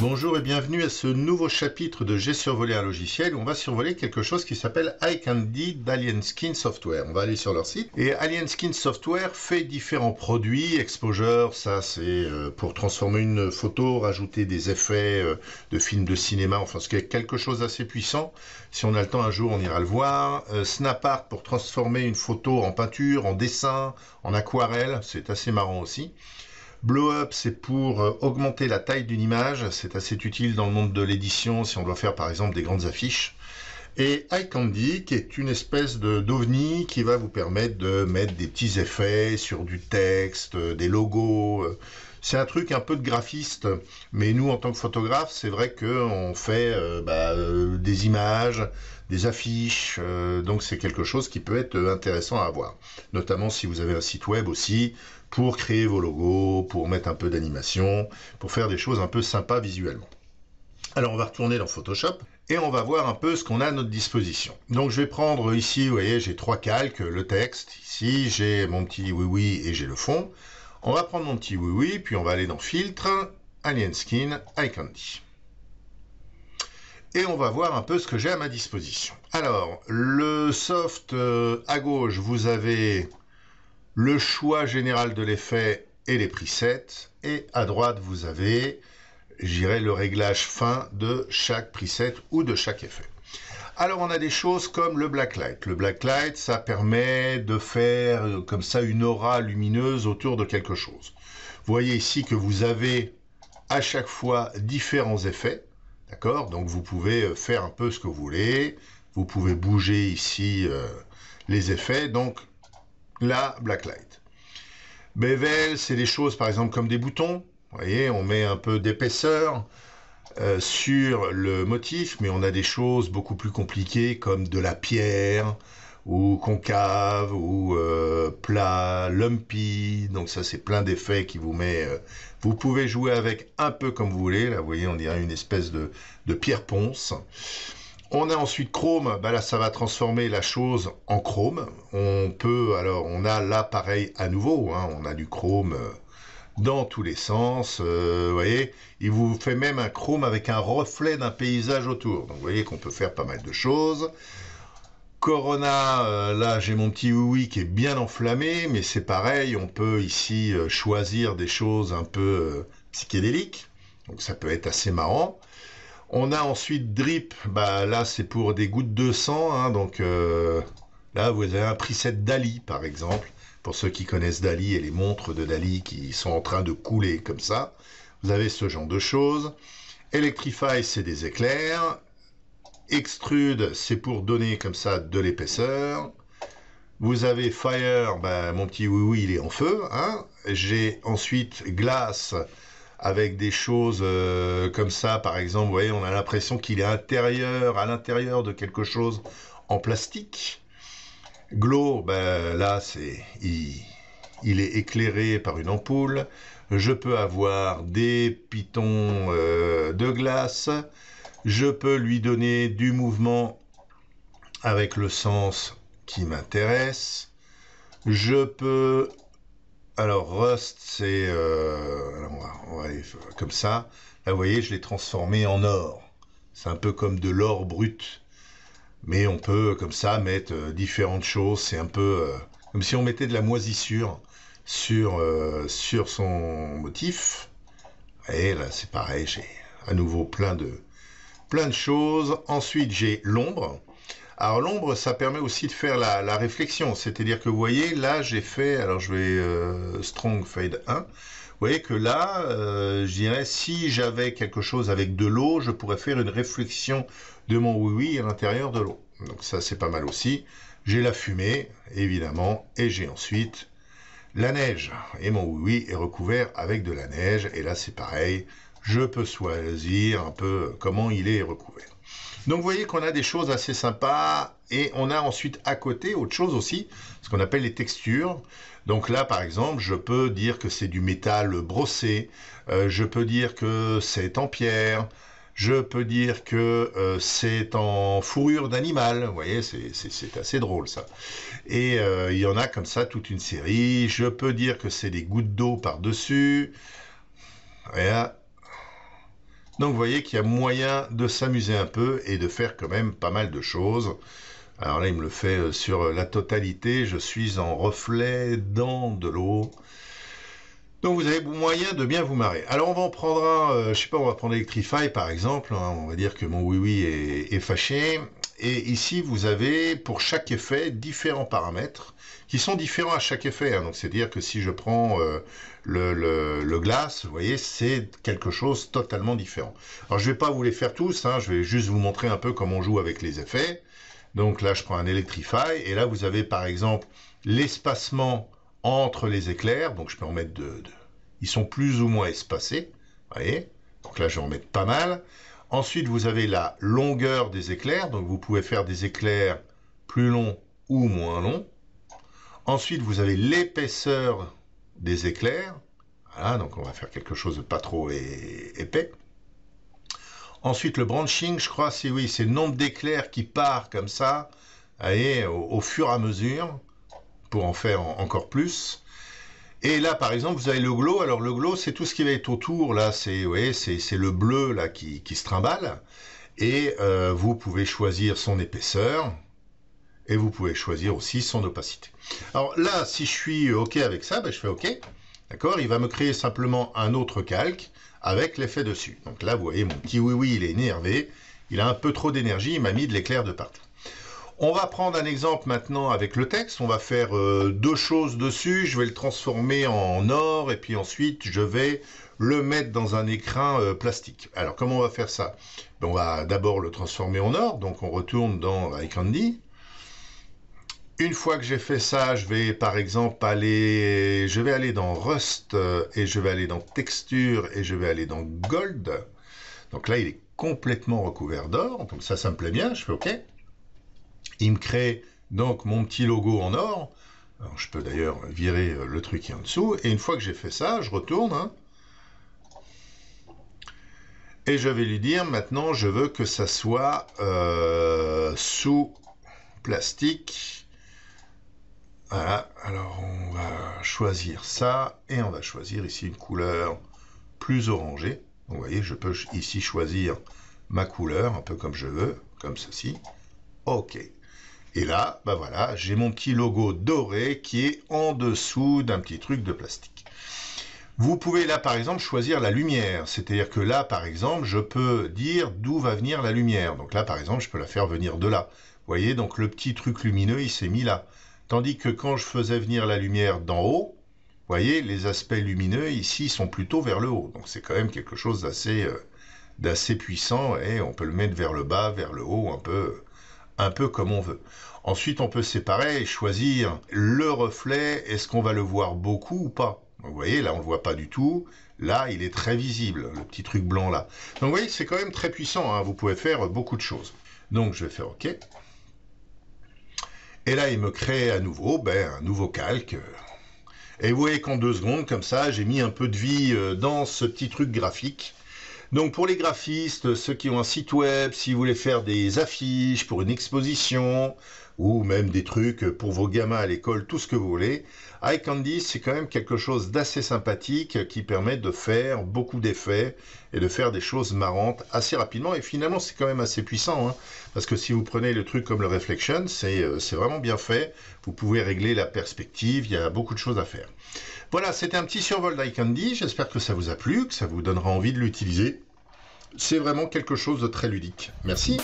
Bonjour et bienvenue à ce nouveau chapitre de J'ai survolé un logiciel on va survoler quelque chose qui s'appelle iCandy d'AlienSkin Skin Software. On va aller sur leur site et Alien Skin Software fait différents produits, exposure, ça c'est euh, pour transformer une photo, rajouter des effets euh, de films de cinéma, enfin ce qui est quelque chose d'assez puissant. Si on a le temps un jour on ira le voir. Euh, Snap Art pour transformer une photo en peinture, en dessin, en aquarelle, c'est assez marrant aussi. Blow Up, c'est pour euh, augmenter la taille d'une image. C'est assez utile dans le monde de l'édition si on doit faire par exemple des grandes affiches. Et iCandy, qui est une espèce d'ovni qui va vous permettre de mettre des petits effets sur du texte, euh, des logos, euh, c'est un truc un peu de graphiste, mais nous en tant que photographe, c'est vrai qu'on fait euh, bah, euh, des images, des affiches, euh, donc c'est quelque chose qui peut être intéressant à avoir. Notamment si vous avez un site web aussi, pour créer vos logos, pour mettre un peu d'animation, pour faire des choses un peu sympas visuellement. Alors on va retourner dans Photoshop et on va voir un peu ce qu'on a à notre disposition. Donc je vais prendre ici, vous voyez, j'ai trois calques, le texte, ici j'ai mon petit oui oui et j'ai le fond. On va prendre mon petit oui-oui, puis on va aller dans Filtre, Alien Skin, candy Et on va voir un peu ce que j'ai à ma disposition. Alors, le soft euh, à gauche, vous avez le choix général de l'effet et les presets. Et à droite, vous avez, j'irai le réglage fin de chaque preset ou de chaque effet. Alors on a des choses comme le blacklight. Le blacklight, ça permet de faire euh, comme ça une aura lumineuse autour de quelque chose. Vous voyez ici que vous avez à chaque fois différents effets. D'accord Donc vous pouvez euh, faire un peu ce que vous voulez. Vous pouvez bouger ici euh, les effets. Donc là, blacklight. Bevel, c'est des choses par exemple comme des boutons. Vous voyez, on met un peu d'épaisseur. Euh, sur le motif, mais on a des choses beaucoup plus compliquées comme de la pierre ou concave ou euh, plat, lumpy. Donc ça, c'est plein d'effets qui vous met. Euh, vous pouvez jouer avec un peu comme vous voulez. Là, vous voyez, on dirait une espèce de, pierre ponce. On a ensuite chrome. Bah là, ça va transformer la chose en chrome. On peut alors, on a là pareil à nouveau. Hein, on a du chrome dans tous les sens. Euh, vous voyez, il vous fait même un chrome avec un reflet d'un paysage autour. Donc vous voyez qu'on peut faire pas mal de choses. Corona, euh, là j'ai mon petit oui qui est bien enflammé, mais c'est pareil, on peut ici euh, choisir des choses un peu psychédéliques. Donc ça peut être assez marrant. On a ensuite drip, bah là c'est pour des gouttes de sang, hein. donc là vous avez un preset Dali par exemple pour ceux qui connaissent Dali et les montres de Dali qui sont en train de couler comme ça, vous avez ce genre de choses. Electrify, c'est des éclairs. Extrude, c'est pour donner comme ça de l'épaisseur. Vous avez Fire, ben, mon petit oui-oui, il est en feu. Hein. J'ai ensuite Glace, avec des choses euh, comme ça, par exemple, vous voyez, on a l'impression qu'il est intérieur, à l'intérieur de quelque chose en plastique. Glow, ben, là, c'est il, est éclairé par une ampoule. Je peux avoir des pitons euh, de glace. Je peux lui donner du mouvement avec le sens qui m'intéresse. Je peux... Alors Rust, c'est... Euh, comme ça. Là, vous voyez, je l'ai transformé en or. C'est un peu comme de l'or brut mais on peut comme ça mettre euh, différentes choses. C'est un peu euh, comme si on mettait de la moisissure sur, euh, sur son motif. Et là, c'est pareil, j'ai à nouveau plein de, plein de choses. Ensuite, j'ai l'ombre. Alors l'ombre, ça permet aussi de faire la, réflexion. C'est-à-dire que vous voyez, là, j'ai fait, alors je vais Strong Fade 1 voyez que là, euh, je dirais, si j'avais quelque chose avec de l'eau, je pourrais faire une réflexion de mon oui-oui à l'intérieur de l'eau. Donc ça, c'est pas mal aussi. J'ai la fumée, évidemment, et j'ai ensuite la neige. Et mon oui-oui est recouvert avec de la neige. Et là, c'est pareil. Je peux choisir un peu comment il est recouvert. Donc vous voyez qu'on a des choses assez sympas et on a ensuite à côté autre chose aussi, ce qu'on appelle les textures. Donc là, par exemple, je peux dire que c'est du métal brossé, euh, je peux dire que c'est en pierre, je peux dire que euh, c'est en fourrure d'animal. Vous voyez, c'est assez drôle ça. Et euh, il y en a comme ça toute une série. Je peux dire que c'est des gouttes d'eau par-dessus. Voilà. Donc vous voyez qu'il y a moyen de s'amuser un peu et de faire quand même pas mal de choses. Alors là, il me le fait euh, sur euh, la totalité. Je suis en reflet dans de l'eau. Donc vous avez moyen de bien vous marrer. Alors on va en prendre un, Je euh, je sais pas, on va prendre Electrify par exemple, hein. on va dire que mon oui oui est, fâché. Et ici vous avez pour chaque effet différents paramètres qui sont différents à chaque effet. Hein. Donc c'est-à-dire que si je prends le, glace, vous voyez, c'est quelque chose totalement différent. Alors je vais pas vous les faire tous, hein. je vais juste vous montrer un peu comment on joue avec les effets. Donc là, je prends un Electrify, et là, vous avez par exemple l'espacement entre les éclairs, donc je peux en mettre deux, Ils sont plus ou moins espacés, voyez Donc là, je vais en mettre pas mal. Ensuite, vous avez la longueur des éclairs, donc vous pouvez faire des éclairs plus longs ou moins longs. Ensuite, vous avez l'épaisseur des éclairs, voilà, donc on va faire quelque chose de pas trop épais. Ensuite, le branching, je crois, c'est oui, c'est le nombre d'éclairs qui part comme ça, allez, au, fur et à mesure, pour en faire encore plus. Et là, par exemple, vous avez le glow. Alors, le glow, c'est tout ce qui va être autour. Là, c'est c'est le bleu là qui, qui se trimballe. Et euh, vous pouvez choisir son épaisseur. Et vous pouvez choisir aussi son opacité. Alors là, si je suis OK avec ça, ben, je fais OK. D'accord Il va me créer simplement un autre calque avec l'effet dessus. Donc là, vous voyez, mon petit oui-oui, il est énervé. Il a un peu trop d'énergie, il m'a mis de l'éclair de partout. On va prendre un exemple maintenant avec le texte. On va faire euh, deux choses dessus. Je vais le transformer en or et puis ensuite, je vais le mettre dans un écrin euh, plastique. Alors, comment on va faire ça ben, On va d'abord le transformer en or. Donc, on retourne dans iCandy. Une fois que j'ai fait ça, je vais par exemple aller, je vais aller dans Rust euh, et je vais aller dans Texture et je vais aller dans Gold. Donc là, il est complètement recouvert d'or. Donc ça, ça me plaît bien. Je fais OK. Il me crée donc mon petit logo en or. je peux d'ailleurs virer euh, le truc qui est en dessous. Et une fois que j'ai fait ça, je retourne. Hein. et je vais lui dire maintenant, je veux que ça soit euh, sous plastique voilà, alors on va choisir ça et on va choisir ici une couleur plus orangée. vous voyez, je peux ici choisir ma couleur un peu comme je veux, comme ceci. OK. Et là, ben voilà, j'ai mon petit logo doré qui est en dessous d'un petit truc de plastique. Vous pouvez là par exemple choisir la lumière, c'est-à-dire que là par exemple je peux dire d'où va venir la lumière. Donc là par exemple je peux la faire venir de là. Vous voyez donc le petit truc lumineux il s'est mis là. Tandis que quand je faisais venir la lumière d'en haut, vous voyez, les aspects lumineux ici sont plutôt vers le haut. Donc c'est quand même quelque chose d'assez euh, puissant et on peut le mettre vers le bas, vers le haut, un peu, un peu comme on veut. Ensuite, on peut séparer et choisir le reflet. Est-ce qu'on va le voir beaucoup ou pas Vous voyez, là, on ne le voit pas du tout. Là, il est très visible, le petit truc blanc là. Donc, vous voyez, c'est quand même très puissant. Hein. vous pouvez faire beaucoup de choses. Donc, je vais faire OK. Et là, il me crée à nouveau ben, un nouveau calque. Et vous voyez qu'en deux secondes, comme ça, j'ai mis un peu de vie euh, dans ce petit truc graphique. Donc pour les graphistes, ceux qui ont un site web, si vous voulez faire des affiches pour une exposition, ou même des trucs pour vos gamins à l'école, tout ce que vous voulez. iCandy, c'est quand même quelque chose d'assez sympathique qui permet de faire beaucoup d'effets et de faire des choses marrantes assez rapidement. Et finalement, c'est quand même assez puissant, hein, parce que si vous prenez le truc comme le Reflection, euh, c'est vraiment bien fait. Vous pouvez régler la perspective, il y a beaucoup de choses à faire. Voilà, c'était un petit survol d'iCandy. J'espère que ça vous a plu, que ça vous donnera envie de l'utiliser. C'est vraiment quelque chose de très ludique. Merci.